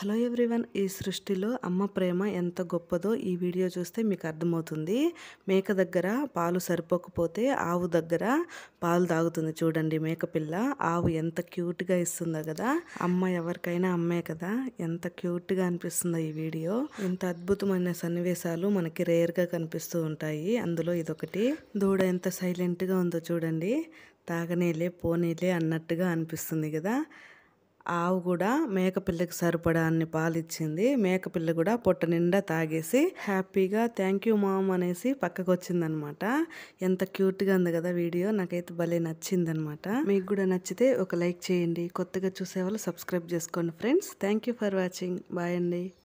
hello everyone ఈ సృష్టిలో అమ్మ ప్రేమ ఎంత గొప్పదో ఈ వీడియో చూస్తే మీకు అర్థమవుతుంది మేక దగ్గర పాలు సరిపోకపోతే ఆవు దగ్గర పాలు తాగుతుంది చూడండి మేక పిల్ల ఆవు ఎంత క్యూట్గా ఇస్తుందో కదా అమ్మ ఎవరికైనా అమ్మే కదా ఎంత క్యూట్గా అనిపిస్తుందో ఈ వీడియో ఇంత అద్భుతమైన సన్నివేశాలు మనకి రేర్గా కనిపిస్తూ ఉంటాయి అందులో ఇదొకటి దూడ ఎంత సైలెంట్గా ఉందో చూడండి తాగనేలే పోనీలే అన్నట్టుగా అనిపిస్తుంది కదా ఆవు కూడా మేకపిల్లకి సరిపడా అన్ని పాలు ఇచ్చింది మేకపిల్ల కూడా పొట్ట నిండా తాగేసి హ్యాపీగా థ్యాంక్ యూ మామ్ అనేసి పక్కకు వచ్చిందనమాట ఎంత క్యూట్గా ఉంది కదా వీడియో నాకైతే భలే నచ్చిందనమాట మీకు కూడా నచ్చితే ఒక లైక్ చేయండి కొత్తగా చూసేవాళ్ళు సబ్స్క్రైబ్ చేసుకోండి friends thank you for watching bye అండి